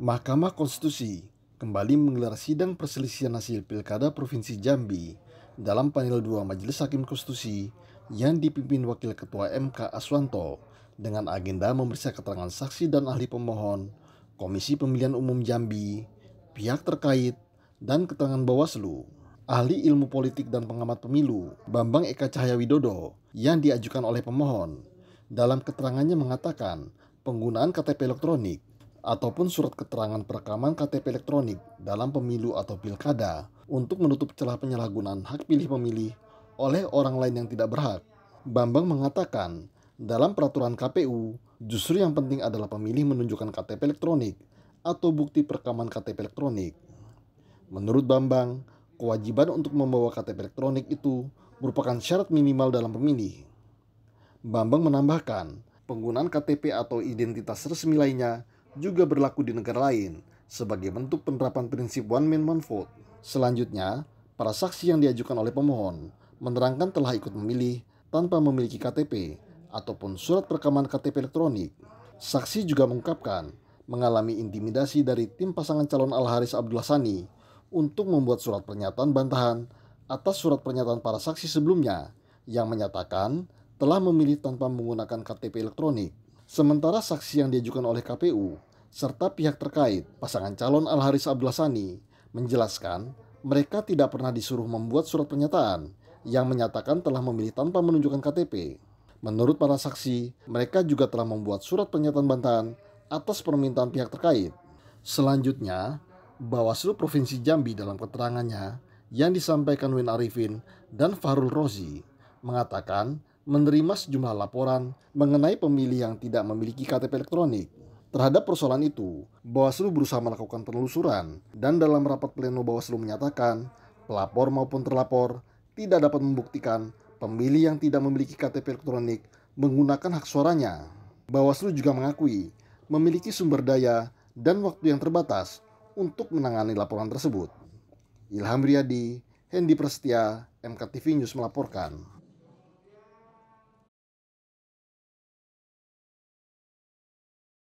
Mahkamah Konstitusi kembali menggelar sidang perselisihan hasil Pilkada Provinsi Jambi dalam panel 2 Majelis Hakim Konstitusi yang dipimpin Wakil Ketua MK Aswanto dengan agenda memeriksa keterangan saksi dan ahli pemohon, Komisi Pemilihan Umum Jambi, pihak terkait, dan keterangan Bawaslu. Ahli ilmu politik dan pengamat pemilu, Bambang Eka Cahaya Widodo, yang diajukan oleh pemohon, dalam keterangannya mengatakan penggunaan KTP elektronik ataupun surat keterangan perekaman KTP elektronik dalam pemilu atau pilkada untuk menutup celah penyalahgunaan hak pilih pemilih oleh orang lain yang tidak berhak. Bambang mengatakan, dalam peraturan KPU, justru yang penting adalah pemilih menunjukkan KTP elektronik atau bukti perekaman KTP elektronik. Menurut Bambang, kewajiban untuk membawa KTP elektronik itu merupakan syarat minimal dalam pemilih. Bambang menambahkan, penggunaan KTP atau identitas resmi lainnya juga berlaku di negara lain sebagai bentuk penerapan prinsip one man one vote. Selanjutnya, para saksi yang diajukan oleh pemohon menerangkan telah ikut memilih tanpa memiliki KTP ataupun surat perekaman KTP elektronik. Saksi juga mengungkapkan mengalami intimidasi dari tim pasangan calon Al-Haris Abdullah Sani untuk membuat surat pernyataan bantahan atas surat pernyataan para saksi sebelumnya yang menyatakan telah memilih tanpa menggunakan KTP elektronik. Sementara saksi yang diajukan oleh KPU serta pihak terkait pasangan calon Al-Haris Sani menjelaskan mereka tidak pernah disuruh membuat surat pernyataan yang menyatakan telah memilih tanpa menunjukkan KTP. Menurut para saksi, mereka juga telah membuat surat pernyataan bantahan atas permintaan pihak terkait. Selanjutnya, Bawaslu Provinsi Jambi dalam keterangannya yang disampaikan Win Arifin dan Farul Rozi mengatakan menerima sejumlah laporan mengenai pemilih yang tidak memiliki KTP elektronik. Terhadap persoalan itu, Bawaslu berusaha melakukan penelusuran dan dalam rapat pleno Bawaslu menyatakan pelapor maupun terlapor tidak dapat membuktikan pemilih yang tidak memiliki KTP elektronik menggunakan hak suaranya. Bawaslu juga mengakui memiliki sumber daya dan waktu yang terbatas untuk menangani laporan tersebut. Ilham Riyadi, Hendi Prestia, MKTV News melaporkan.